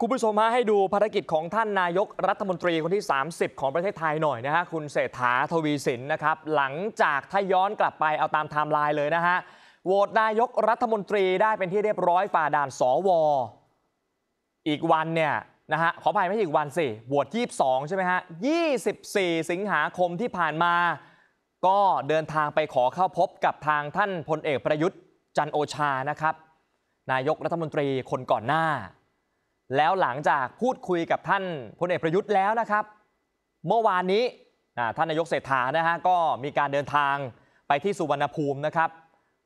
คุณผู้ชมฮะให้ดูภารกิจของท่านนายกรัฐมนตรีคนที่ 30 ของประเทศไทยหน่อยนะฮะ คุณเศรษฐาทวีสินนะครับหลังจากถ้าย้อนกลับไปเอาตามไทม์ไลน์เลยนะฮะ โหวตนายกรัฐมนตรีได้เป็นที่เรียบร้อยฝ่าด่านสวอีกวันเนี่ยนะฮะขออภัยไม่ใช่อีกวันสิโหวต22ใช่ไหมฮะ24 สิงหาคมที่ผ่านมา ก็เดินทางไปขอเข้าพบกับทางท่านพลเอกประยุทธ์จันโอชานะครับนายกรัฐมนตรีคนก่อนหน้าแล้วหลังจากพูดคุยกับท่านพลเอกประยุทธ์แล้วนะครับเมื่อวานนี้ท่านนายกเศรษฐานะฮะก็มีการเดินทางไปที่สุวรรณภูมินะครับ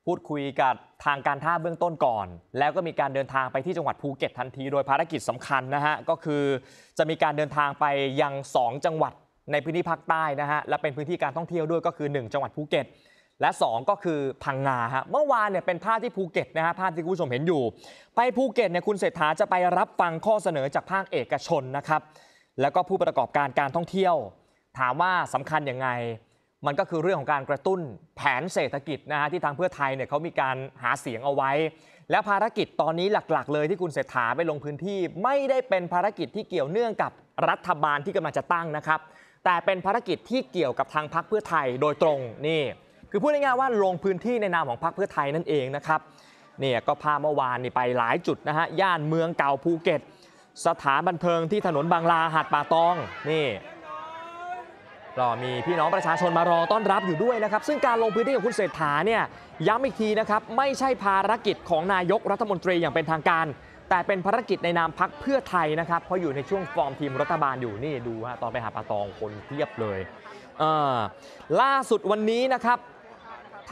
พูดคุยกับทางการท่าเบื้องต้นก่อน แล้วก็มีการเดินทางไปที่จังหวัดภูเก็ตทันทีโดยภารกิจสำคัญนะฮะก็คือจะมีการเดินทางไปยัง 2 จังหวัดในพื้นที่ภาคใต้นะฮะและเป็นพื้นที่การท่องเที่ยวด้วยก็คือ 1 จังหวัดภูเก็ตและ 2 ก็คือพังงาฮะเมื่อวานเนี่ยเป็นภาพที่ภูเก็ตนะฮะภาพที่คุณผู้ชมเห็นอยู่ ไปภูเก็ตเนี่ยคุณเศรษฐาจะไปรับฟังข้อเสนอจากภาคเอกชนนะครับ แล้วก็ผู้ประกอบการการท่องเที่ยว ถามว่าสำคัญยังไงมันก็คือเรื่องของการกระตุ้นแผนเศรษฐกิจนะฮะที่ทางเพื่อไทยเนี่ยเขามีการหาเสียงเอาไว้ และภารกิจตอนนี้หลักๆ เลยที่คุณเศรษฐาไปลงพื้นที่ ไม่ได้เป็นภารกิจที่เกี่ยวเนื่องกับรัฐบาลที่กำลังจะตั้งนะครับ แต่เป็นภารกิจที่เกี่ยวกับทางพรรคเพื่อไทยโดยตรงนี่คือพูดง่ายๆว่าลงพื้นที่ในนามของพรรคเพื่อไทยนั่นเองนะครับเนี่ยก็พาเมื่อวานนี่ไปหลายจุดนะฮะย่านเมืองเก่าภูเก็ต สถานบันเทิงที่ถนนบางลาหาดป่าตองนี่รอมีพี่น้องประชาชนมารอต้อนรับอยู่ด้วยนะครับ ซึ่งการลงพื้นที่ของคุณเศรษฐาเนี่ยย้ำอีกทีนะครับ ไม่ใช่ภารกิจของนายกรัฐมนตรีอย่างเป็นทางการ แต่เป็นภารกิจในนามพักเพื่อไทยนะครับเพราะอยู่ในช่วงฟอร์มทีมรัฐบาลอยู่นี่ดูฮะตอนไปหาปาตองคนเทียบเลยล่าสุดวันนี้นะครับ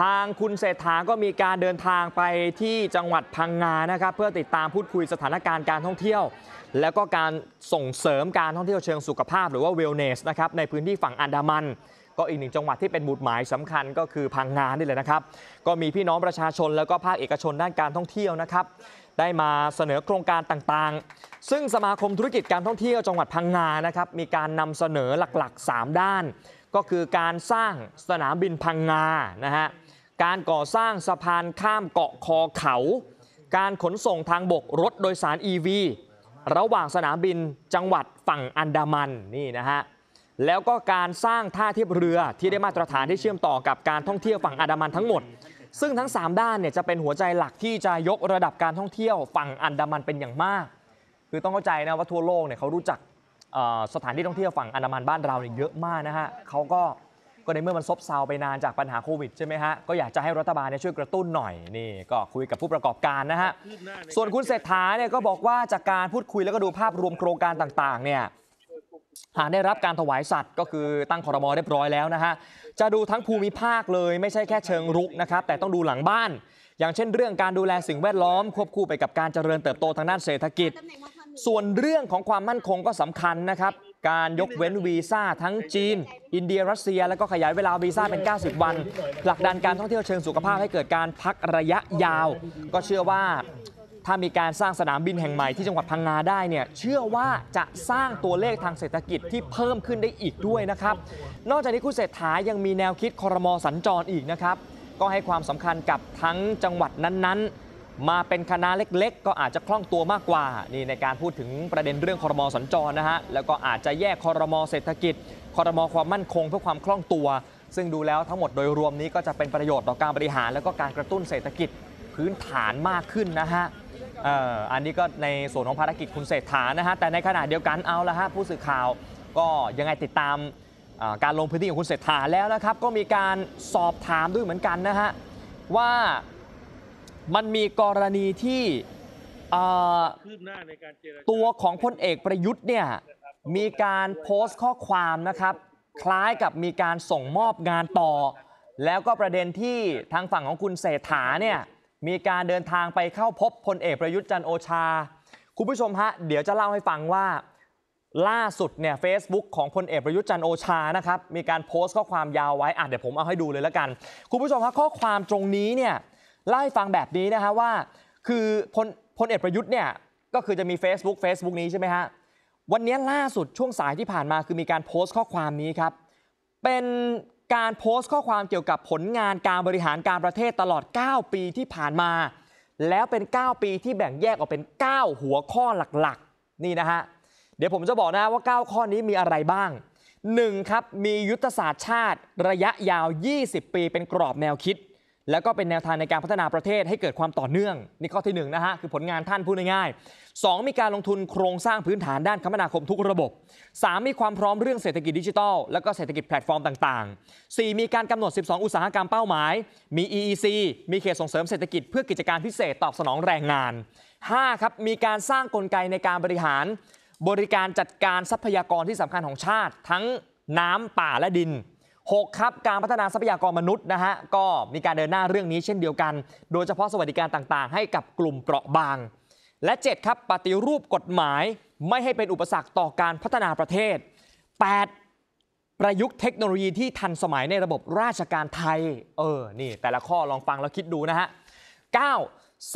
ทางคุณเศรษฐา ก็มีการเดินทางไปที่จังหวัดพังงานะครับ เพื่อติดตามพูดคุยสถานการณ์การท่องเที่ยว แล้วก็การส่งเสริมการท่องเที่ยวเชิงสุขภาพหรือว่าเวลเนส นะครับ ในพื้นที่ฝั่งอันดามัน ก็อีกหนึ่ง จังหวัดที่เป็นบุตรหมายสำคัญก็คือพังงานนี่เลยนะครับ ก็มีพี่น้องประชาชนแล้วก็ภาคเอกชนด้านการท่องเที่ยวนะครับ ได้มาเสนอโครงการต่างๆ ซึ่งสมาคมธุรกิจการท่องเที่ยวจังหวัดพังงานะครับ มีการนำเสนอหลักๆ 3 ด้าน ก็คือการสร้างสนามบินพังงานะฮะการก่อสร้างสะพานข้ามเกาะคอเขา การขนส่งทางบกรถโดยสาร EV ระหว่างสนามบินจังหวัดฝั่งอันดามันนี่นะฮะแล้วก็การสร้างท่าเทียบเรือที่ได้มาตรฐานที่เชื่อมต่อกับการท่องเที่ยวฝั่งอันดามันทั้งหมด ซึ่งทั้ง 3 ด้านเนี่ยจะเป็นหัวใจหลักที่จะยกระดับการท่องเที่ยวฝั่งอันดามันเป็นอย่างมาก คือต้องเข้าใจนะว่าทั่วโลกเนี่ยเขารู้จักสถานที่ท่องเที่ยวฝั่งอันดามันบ้านเราเนี่ยเยอะมากนะฮะเขาก็ก็ในเมื่อมันซบเซาไปนานจากปัญหาโควิดใช่ไหมฮะก็อยากจะให้รัฐบาลช่วยกระตุ้นหน่อยนี่ก็คุยกับผู้ประกอบการนะฮะส่วนคุณเศรษฐาเนี่ยก็บอกว่าจากการพูดคุยแล้วก็ดูภาพรวมโครงการต่างๆ เนี่ยหากได้รับการถวายสัตว์ก็คือตั้งคอรมอเรียบร้อยแล้วนะฮะจะดูทั้งภูมิภาคเลย ไม่ใช่แค่เชิงรุกนะครับ แต่ต้องดูหลังบ้าน อย่างเช่นเรื่องการดูแลสิ่งแวดล้อมควบคู่ไปกับการเจริญเติบโตทางด้านเศรษฐกิจ ส่วนเรื่องของความมั่นคงก็สำคัญนะครับการยกเว้นวีซ่า ทั้งจีน อินเดีย รัสเซีย แล้วก็ขยายเวลาวีซ่าเป็น 90 วันผลักดันการท่องเที่ยวเชิงสุขภาพให้เกิดการพักระยะยาว ก็เชื่อว่าถ้ามีการสร้างสนามบินแห่งใหม่ที่จังหวัดพังงาได้เนี่ย เชื่อว่าจะสร้างตัวเลขทางเศรษฐกิจที่เพิ่มขึ้นได้อีกด้วยนะครับ นอกจากนี้คุณเศรษฐายังมีแนวคิดคอรมอสัญจรอีกนะครับ ก็ให้ความสำคัญกับทั้งจังหวัดนั้นๆมาเป็นคณะเล็กๆ ก็อาจจะคล่องตัวมากกว่านี่ในการพูดถึงประเด็นเรื่องคอรมอสัญจรนะฮะแล้วก็อาจจะแยกคอรมอเศรษฐกิจคอรมอความมั่นคงเพื่อความคล่องตัว ซึ่งดูแล้วทั้งหมดโดยรวมนี้ก็จะเป็นประโยชน์ต่อการบริหารแล้วก็การกระตุ้นเศรษฐกิจพื้นฐานมากขึ้นนะฮะอันนี้ก็ในส่วนของภารกิจคุณเศรษฐานะฮะแต่ในขณะเดียวกันเอาละฮะผู้สื่อข่าวก็ยังไงติดตามการลงพื้นที่ของคุณเศรษฐาแล้วนะครับก็มีการสอบถามด้วยเหมือนกันนะฮะว่ามันมีกรณีที่ตัวของพลเอกประยุทธ์เนี่ยมีการโพสต์ข้อความนะครับ คล้ายกับมีการส่งมอบงานต่อ แล้วก็ประเด็นที่ทางฝั่งของคุณเศรษฐาเนี่ยมีการเดินทางไปเข้าพบพลเอกประยุทธ์จันโอชา คุณผู้ชมฮะเดี๋ยวจะเล่าให้ฟังว่าล่าสุดเนี่ยเฟซบุ๊กของพลเอกประยุทธ์จันโอชานะครับมีการโพสต์ข้อความยาวไว้ อ่ะเดี๋ยวผมเอาให้ดูเลยแล้วกันคุณผู้ชมฮะข้อความตรงนี้เนี่ยล่าให้ฟังแบบนี้นะฮะว่า คือพลพลเอกประยุทธ์เนี่ยก็คือจะมี Facebook Facebook นี้ใช่ไหมฮะวันนี้ล่าสุดช่วงสายที่ผ่านมาคือมีการโพสต์ข้อความนี้ครับ เป็นการโพสต์ข้อความเกี่ยวกับผลงานการบริหารการประเทศตลอด 9 ปีที่ผ่านมา แล้วเป็น 9 ปีที่แบ่งแยกออกเป็น 9 หัวข้อหลักๆนี่นะฮะเดี๋ยวผมจะบอกนะว่า 9 ข้อนี้มีอะไรบ้าง 1. ครับมียุทธศาสตร์ชาติ ระยะยาว 20 ปีเป็นกรอบแนวคิดแล้วก็เป็นแนวทางในการพัฒนาประเทศให้เกิดความต่อเนื่องนี่ข้อที่1นนะฮะ คือผลงานท่านพูดง่ายๆ2มีการลงทุนโครงสร้างพื้นฐานด้านคมนาคมทุกระบบ 3 มีความพร้อมเรื่องเศรษฐกิจดิจิทัล และก็เศรษฐกิจแพลตฟอร์มต่าง ๆ 4 มีการกำหนด 12 อุตสาหกรรมเป้าหมาย มี EEC มีเขตส่งเสริมเศรษฐกิจเพื่อกิจการพิเศษตอบสนองแรงงาน5ครับมีการสร้างกลไกในการบริหาร บริการจัดการทรัพยากรที่สำคัญของชาติ ทั้งน้ำป่าและดิน6 ครับ การพัฒนาทรัพยากรมนุษย์นะฮะก็มีการเดินหน้าเรื่องนี้เช่นเดียวกัน โดยเฉพาะสวัสดิการต่างๆ ให้กับกลุ่มเปราะบาง และ 7 ครับ ปฏิรูปกฎหมายไม่ให้เป็นอุปสรรคต่อการพัฒนาประเทศ 8 ประยุกต์เทคโนโลยีที่ทันสมัยในระบบราชการไทยเออนี่แต่ละข้อลองฟังแล้วคิดดูนะฮะ 9.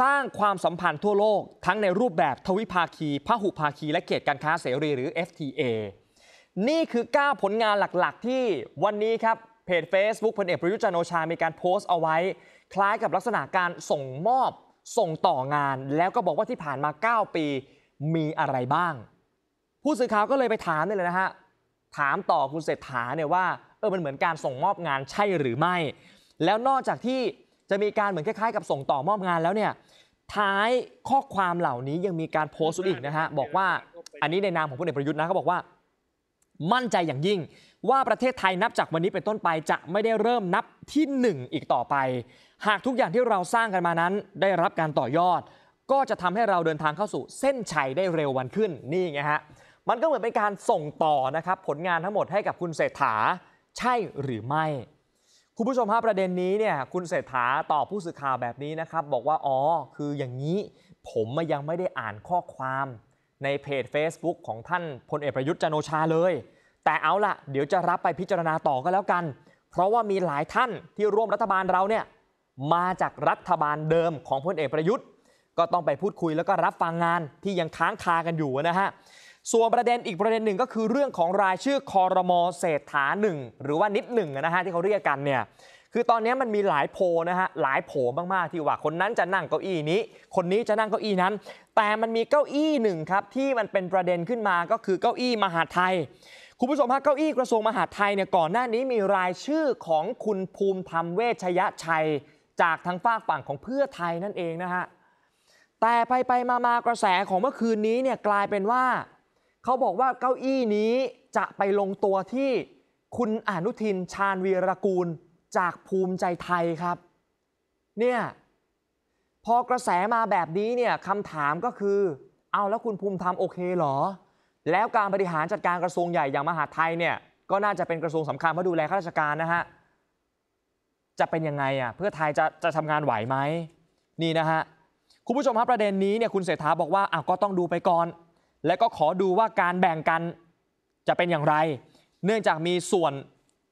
สร้างความสัมพันธ์ทั่วโลกทั้งในรูปแบบทวิภาคีพหุภาคี และเขตการค้าเสรีหรือ FTA นี่คือ 9 ผลงานหลักๆที่วันนี้ครับ เพจ Facebook พลเอกประยุจันโอชา มีการโพสต์เอาไว้ คล้ายกับลักษณะการส่งมอบส่งต่องาน แล้วก็บอกว่าที่ผ่านมา 9 ปีมีอะไรบ้าง ผู้สื่อข่าวก็เลยไปถามเลยนะฮะ ถามต่อคุณเศรษฐาเนี่ยว่าเออมันเหมือนการส่งมอบงานใช่หรือไม่ แล้วนอกจากที่จะมีการเหมือนคล้ายๆ กับส่งต่อมอบงานแล้วเนี่ยท้ายข้อความเหล่านี้ยังมีการโพสต์อีกนะฮะบอกว่าอันนี้ในนามของพลเอกประยุทธ์นะเขาบอกว่ามั่นใจอย่างยิ่งว่าประเทศไทยนับจากวันนี้เป็นต้นไปจะไม่ได้เริ่มนับที่ 1 อีกต่อไป หากทุกอย่างที่เราสร้างกันมานั้น ได้รับการต่อยอด ก็จะทำให้เราเดินทางเข้าสู่เส้นชัยได้เร็ววันขึ้นนี่ไงฮะมันก็เหมือนเป็นการส่งต่อนะครับผลงานทั้งหมดให้กับคุณเศรษฐา ใช่หรือไม่ คุณผู้ชมฮะประเด็นนี้เนี่ยคุณเศรษฐาตอบผู้สื่อข่าวแบบนี้นะครับบอกว่าอ๋อ คืออย่างนี้ ผมยังไม่ได้อ่านข้อความในเพจ Facebook ของท่านพลเอกประยุทธ์จันโอชาเลย แต่เอาล่ะเดี๋ยวจะรับไปพิจารณาต่อก็แล้วกันเพราะว่ามีหลายท่านที่ร่วมรัฐบาลเราเนี่ยมาจากรัฐบาลเดิมของพลเอกประยุทธ์ ก็ต้องไปพูดคุยแล้วก็รับฟังงานที่ยังค้างคากันอยู่นะฮะส่วนประเด็นอีกประเด็นหนึ่งก็คือเรื่องของรายชื่อคอรมอเศรษฐาหนึ่ง หรือว่านิดหนึ่งนะฮะที่เขาเรียกกันเนี่ยคือตอนนี้มันมีหลายโพนะฮะหลายโผมากๆที่ว่า คนนั้นจะนั่งเก้าอี้นี้ คนนี้จะนั่งเก้าอี้นั้น แต่มันมีเก้าอี้หนึ่งครับที่มันเป็นประเด็นขึ้นมาก็คือเก้าอี้มหาไทย คุณผู้ชมฮะเก้าอี้กระทรวงมหาดไทยเนี่ยก่อนหน้านี้มีรายชื่อของคุณภูมิธรรมเวชยชัย จากทางฝากฝั่งของเพื่อไทยนั่นเองนะฮะแต่ไปไปมามากระแสของเมื่อคืนนี้เนี่ยกลายเป็นว่าเขาบอกว่าเก้าอี้นี้จะไปลงตัวที่คุณอนุทินชาญวีรกูลจากภูมิใจไทยครับ เนี่ย พอกระแสมาแบบนี้เนี่ยคำถามก็คือ เอาแล้วคุณภูมิธรรมโอเคเหรอแล้วการบริหารจัดการกระทรวงใหญ่อย่างมหาไทยเนี่ยก็น่าจะเป็นกระทรวงสำคัญเพราะดูแลข้าราชการนะฮะจะเป็นยังไงอ่ะเพื่อไทยจะจะทำงานไหวไหมนี่นะฮะคุณผู้ชมครับประเด็นนี้เนี่ยคุณเศรษฐาบอกว่าอ้าวก็ต้องดูไปก่อน และก็ขอดูว่าการแบ่งกันจะเป็นอย่างไร เนื่องจากมีส่วน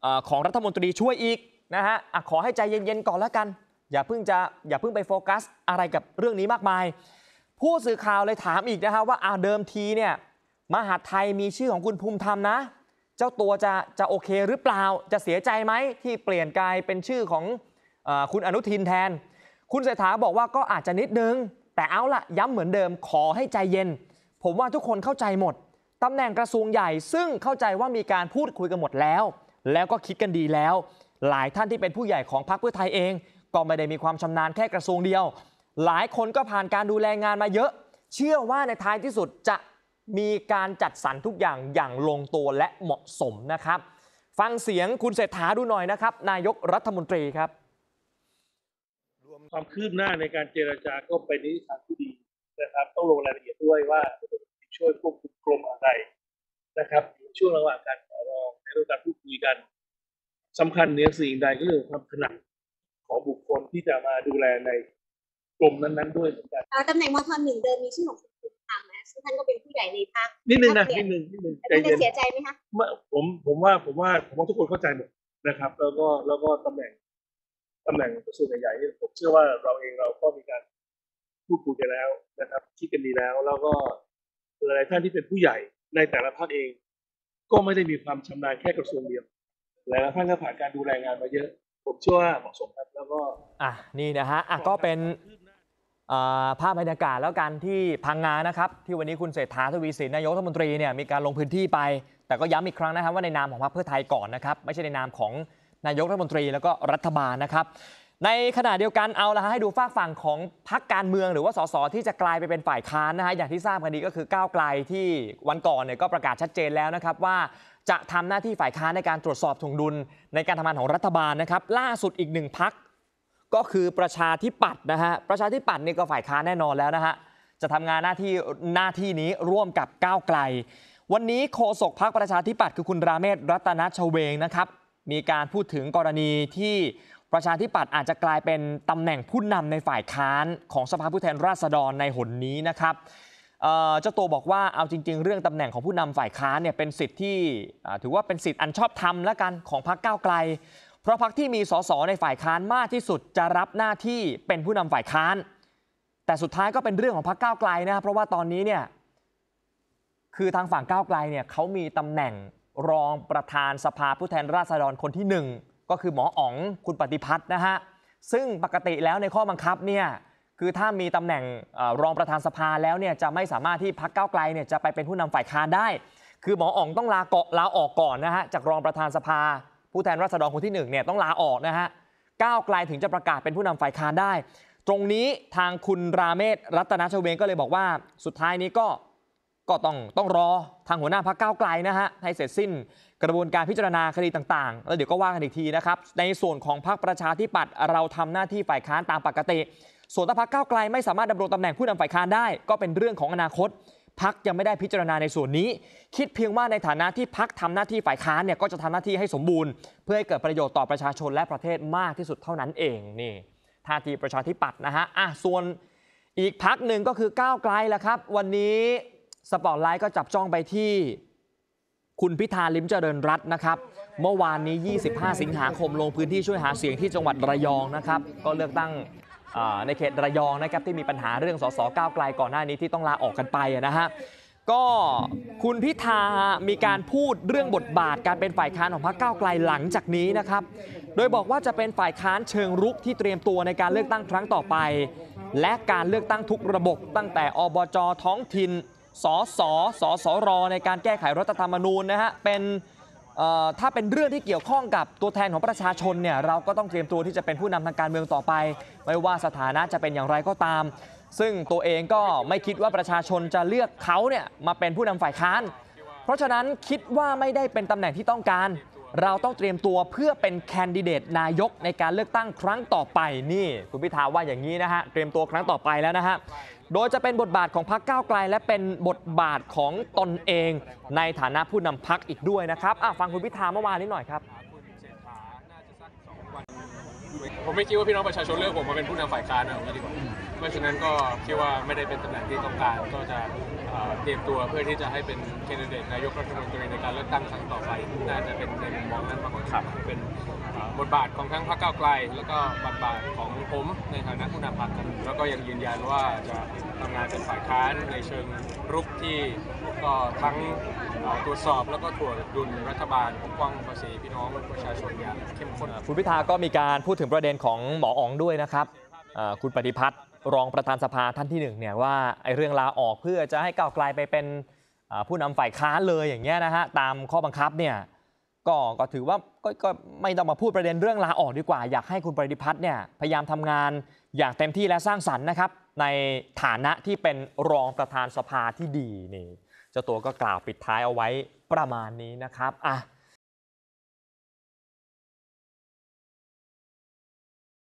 อของรัฐมนตรีช่วยอีกนะฮะขอให้ใจเย็นๆ ก่อนแล้วกัน อย่าเพิ่งจะอย่าเพิ่งไปโฟกัสอะไรกับเรื่องนี้มากมาย ผู้สื่อข่าวเลยถามอีกนะฮะว่าอาเดิมทีเนี่ยมหาไทยมีชื่อของคุณภูมิธรรมนะ เจ้าตัวจะจะโอเคหรือเปล่า จะเสียใจไหมที่เปลี่ยนกลายเป็นชื่อของอคุณอนุทินแทน คุณเศรษฐาบอกว่าก็อาจจะนิดนึง แต่เอาละย้ำเหมือนเดิม ขอให้ใจเย็น ผมว่าทุกคนเข้าใจหมดตำแหน่งกระทรวงใหญ่ ซึ่งเข้าใจว่ามีการพูดคุยกันหมดแล้ว แล้วก็คิดกันดีแล้วหลายท่านที่เป็นผู้ใหญ่ของพรรคเพื่อไทยเอง ก็ไม่ได้มีความชำนาญแค่กระทรวงเดียว หลายคนก็ผ่านการดูแลงานมาเยอะ เชื่อว่าในท้ายที่สุดจะมีการจัดสรรทุกอย่างอย่างลงตัวและเหมาะสมนะครับ ฟังเสียงคุณเศรษฐาดูหน่อยนะครับ นายกรัฐมนตรีครับ รวมความคืบหน้าในการเจรจาก็ไปในทางที่ดีนะครับต้องลงรายละเอียดด้วยว่าช่วยควบคุมกลมอะไร นะครับช่วงระหว่างการขอรองในเรื่องการพูดคุยกันสำคัญเหนือสิ่งใดก็คือความถนัดของบุคคลที่จะมาดูแลในกลุ่มนั้น ๆด้วยเหมือนกันตำแหน่งมทหนึ่งเดิมมีชื่อของคุณภูมนะท่านก็เป็นผู้ใหญ่ในภาคนิดนึงนะนิดนึง นิดนึงใจเย็นเสียใจไหมคะผมผมว่าผมว่าผมว่าทุกคนเข้าใจหมดนะครับ แล้วก็แล้วก็ตำแหน่งตำแหน่งกระทรวงใหญ่ๆีผมเชื่อว่าเราเองเราก็มีการพูดคุยกันแล้วนะครับคิดกันดีแล้วแล้วก็หลายท่านที่เป็นผู้ใหญ่ ในแต่ละภาคเอง ก็ไม่ได้มีความชำนาญแค่กระทรวงเดียวหลายๆท่านก็ผ่านการดูแลงานมาเยอะ ผมเชื่อว่าเหมาะสมครับแล้วก็ อ่ะนี่นะฮะ อ่ะก็เป็นภาพบรรยากาศแล้วกันที่พังงานะครับ ที่วันนี้คุณเศรษฐาทวีสินนายกรัฐมนตรีเนี่ยมีการลงพื้นที่ไป แต่ก็ย้ำอีกครั้งนะครับว่าในนามของพรรคเพื่อไทยก่อนนะครับ ไม่ใช่ในนามของนายกรัฐมนตรีแล้วก็รัฐบาลนะครับในขณะเดียวกันเอาละฮะให้ดูฝากฝั่งของพักการเมือง หรือว่าสสที่จะกลายไปเป็นฝ่ายค้านนะฮะอย่างที่ทราบกันดีก็คือก้าวไกลที่วันก่อนเนี่ยก็ประกาศชัดเจนแล้วนะครับว่าจะทำหน้าที่ฝ่ายค้านในการตรวจสอบถงดุลในการทำงานของรัฐบาลนะครับล่าสุดอีกหนึ่งพักก็คือประชาธิปัตย์นะฮะประชาธิปัตย์นี่ก็ฝ่ายค้านแน่นอนแล้วนะฮะจะทำงานหน้าที่หน้าที่นี้ร่วมกับก้าวไกล วันนี้โฆษกพักประชาธิปัตย์คือคุณราเมศรัตนชเวงนะครับ มีการพูดถึงกรณีที่ประชาธิปัตย์อาจจะกลายเป็นตำแหน่งผู้นำในฝ่ายค้านของสภาผู้แทนราษฎรในหนนี้นะครับเจ้าตัวบอกว่าเอาจริง ๆ เรื่องตำแหน่งของผู้นำฝ่ายค้านเนี่ยเป็นสิทธิ์ที่ถือว่าเป็นสิทธิ์อันชอบธรรมและกัน ของพรรคก้าวไกล เพราะพรรคที่มีสสในฝ่ายค้านมากที่สุดจะรับหน้าที่เป็นผู้นำฝ่ายค้าน แต่สุดท้ายก็เป็นเรื่องของพรรคก้าวไกลนะเพราะว่าตอนนี้เนี่ยคือทางฝั่งก้าวไกลเนี่ยเขามีตำแหน่งรองประธานสภาผู้แทนราษฎรคนที่ 1ก็คือหมออ๋องคุณปฏิพัฒน์นะฮะซึ่งปกติแล้วในข้อบังคับเนี่ยคือถ้ามีตำแหน่งรองประธานสภาแล้วเนี่ยจะไม่สามารถที่พักเก้าไกลเนี่ยจะไปเป็นผู้นำฝ่ายค้านได้คือหมออ๋องต้องลาเกาะลาออกก่อนนะฮะจากรองประธานสภา ผู้แทนราษฎรคนที่1เนี่ยต้องลาออกนะฮะก้าวไกลถึงจะประกาศเป็นผู้นำฝ่ายค้านได้ ตรงนี้ทางคุณราเมศรัตนชเวงก็เลยบอกว่าสุดท้ายนี้ก็ก็ต้องต้องรอทางหัวหน้าพักเก้าไกลนะฮะให้เสร็จสิ้นกระบวนการพิจารณาคดีต่างๆแล้วเดี๋ยวก็ว่ากันอีกทีนะครับในส่วนของพักประชาธิปัตย์เราทำหน้าที่ฝ่ายค้านตามปกติส่วนถ้าพักเก้าไกลไม่สามารถดำรงตำแหน่งผู้นำฝ่ายค้านได้ ก็เป็นเรื่องของอนาคตพักยังไม่ได้พิจารณาในส่วนนี้ คิดเพียงว่าในฐานะที่พักทำหน้าที่ฝ่ายค้านเนี่ยก็จะทำหน้าที่ให้สมบูรณ์ เพื่อให้เกิดประโยชน์ต่อประชาชนและประเทศมากที่สุดเท่านั้นเองนี่ท่าทีประชาธิปัตย์นะฮะอ่ะส่วน อีกพักหนึ่งก็คือก้าวไกลแล้วครับวันนี้สปอตไลท์ก็จับจ้องไปที่คุณพิธาลิมเจริญรัตน์นะครับเมื่อวานนี้ 25 สิงหาคมลงพื้นที่ช่วยหาเสียงที่จังหวัดระยองนะครับก็เลือกตั้งในเขตระยองนะครับที่มีปัญหาเรื่องสสก้าวไกลก่อนหน้านี้ที่ต้องลาออกกันไปนะฮะก็คุณพิธามีการพูดเรื่องบทบาทการเป็นฝ่ายค้านของพรรคก้าวไกลหลังจากนี้นะครับโดยบอกว่าจะเป็นฝ่ายค้านเชิงรุกที่เตรียมตัวในการเลือกตั้งครั้งต่อไป และการเลือกตั้งทุกระบบตั้งแต่อบจท้องถิ่นสสสสรในการแก้ไขรัฐธรรมนูญนะฮะเป็นถ้าเป็นเรื่องที่เกี่ยวข้องกับตัวแทนของประชาชนเนี่ยเราก็ต้องเตรียมตัวที่จะเป็นผู้นำทางการเมืองต่อไป ไม่ว่าสถานะจะเป็นอย่างไรก็ตาม ซึ่งตัวเองก็ไม่คิดว่าประชาชนจะเลือกเขาเนี่ยมาเป็นผู้นำฝ่ายค้านเพราะฉะนั้นคิดว่าไม่ได้เป็นตำแหน่งที่ต้องการ เราต้องเตรียมตัวเพื่อเป็นแคนดิเดตนายกในการเลือกตั้งครั้งต่อไปนี่คุณพิธาว่าอย่างนี้นะฮะเตรียมตัวครั้งต่อไปแล้วนะฮะโดยจะเป็นบทบาทของพักก้าวไกล และเป็นบทบาทของตนเอง ในฐานะผู้นำพักอีกด้วยนะครับ ฟังคุณพิธาเมื่อวานนี้หน่อยครับ ผมไม่คิดว่าพี่น้องประชาชนเลือก ผมมาเป็นผู้นำฝ่ายค้านนะผมดีกว่าเพราะฉะนั้นก็คิดว่าไม่ได้เป็นตำแหน่งที่ต้องการก็จะเตรียมตัวเพื่อที่จะให้เป็นแคนเดตนายกรัฐมนตรีในการเลือกตั้งครั้งต่อไปน่าจะเป็นในมุมมองนั้นมากกว่าเป็นบทบาทของทั้งพรรคก้าวไกล แล้วก็บทบาทของผมในฐานะผู้นำพรรคแล้วก็ยังยืนยันว่าจะทำงานเป็นฝ่ายค้านในเชิงรุกที่ก็ทั้งตรวจสอบแล้วก็ตรวจดุลรัฐบาลปกป้องภาษีพี่น้องประชาชนอย่างเข้มข้นคุณพิธาก็มีการพูดถึงประเด็นของหมออ๋องด้วยนะครับคุณปฏิพัฒน์รองประธานสภาท่านที่หนึ่งเนี่ยว่าไอ้เรื่องลาออกเพื่อจะให้ก้าวไกลไปเป็นผู้นำฝ่ายค้านเลยอย่างเงี้ยนะฮะตามข้อบังคับเนี่ยก็ก็ถือว่ากก็ไม่ต้องมาพูดประเด็นเรื่องลาออกดีกว่า อยากให้คุณปริพัฒน์เนี่ยพยายามทำงานอย่างเต็มที่และสร้างสรรค์นะครับ ในฐานะที่เป็นรองประธานสภาที่ดีนี่เจ้าตัวก็กล่าวปิดท้ายเอาไว้ประมาณนี้นะครับอ่ะ